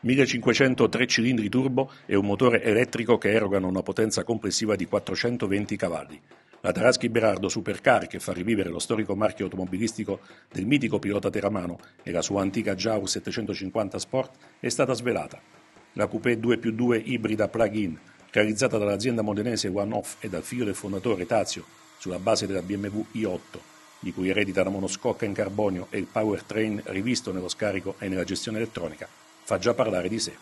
1500 tre cilindri turbo e un motore elettrico che erogano una potenza complessiva di 420 cavalli. La Taraschi Berardo Supercar, che fa rivivere lo storico marchio automobilistico del mitico pilota teramano e la sua antica Jaur 750 Sport, è stata svelata. La Coupé 2 più 2 ibrida plug-in, realizzata dall'azienda modenese One Off e dal figlio del fondatore Tazio, sulla base della BMW i8, di cui eredita la monoscocca in carbonio e il powertrain rivisto nello scarico e nella gestione elettronica, fa già parlare di sé.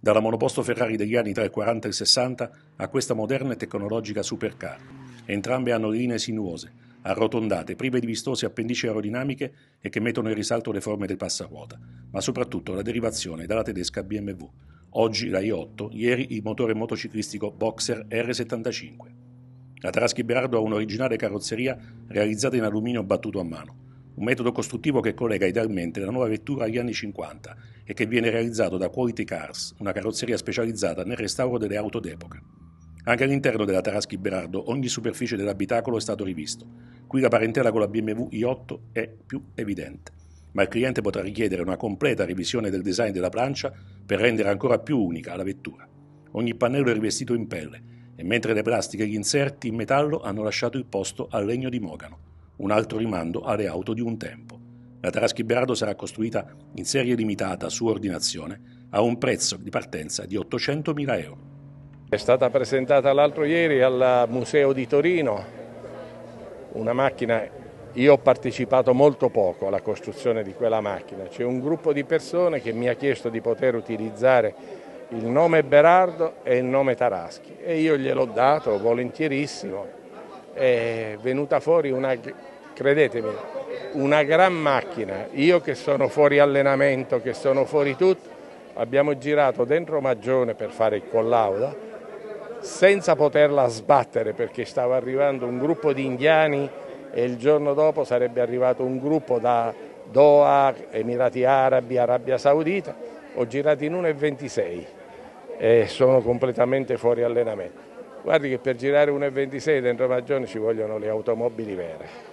Dalla monoposto Ferrari degli anni 40 e 60 a questa moderna e tecnologica supercar. Entrambe hanno linee sinuose, arrotondate, prive di vistose appendici aerodinamiche e che mettono in risalto le forme del passaruota, ma soprattutto la derivazione dalla tedesca BMW. Oggi la i8, ieri il motore motociclistico Boxer R75. La Taraschi Berardo ha un'originale carrozzeria realizzata in alluminio battuto a mano un metodo costruttivo che collega idealmente la nuova vettura agli anni 50 e che viene realizzato da Quality Cars, una carrozzeria specializzata nel restauro delle auto d'epoca. Anche all'interno della Taraschi Berardo ogni superficie dell'abitacolo è stato rivisto. Qui la parentela con la BMW i8 è più evidente, ma il cliente potrà richiedere una completa revisione del design della plancia per rendere ancora più unica la vettura. Ogni pannello è rivestito in pelle e mentre le plastiche e gli inserti in metallo hanno lasciato il posto al legno di mogano un altro rimando alle auto di un tempo. La Taraschi Berardo sarà costruita in serie limitata su ordinazione a un prezzo di partenza di 800.000 euro. È stata presentata l'altro ieri al Museo di Torino una macchina, io ho partecipato molto poco alla costruzione di quella macchina, c'è un gruppo di persone che mi ha chiesto di poter utilizzare il nome Berardo e il nome Taraschi e io gliel'ho dato volentierissimo è venuta fuori una, credetemi, una gran macchina. Io che sono fuori allenamento, che sono fuori tutto, abbiamo girato dentro Magione per fare il collauda senza poterla sbattere perché stava arrivando un gruppo di indiani e il giorno dopo sarebbe arrivato un gruppo da Doha, Emirati Arabi, Arabia Saudita, ho girato in 1,26 e sono completamente fuori allenamento. Guardi che per girare 1,26 dentro Magione ci vogliono le automobili vere.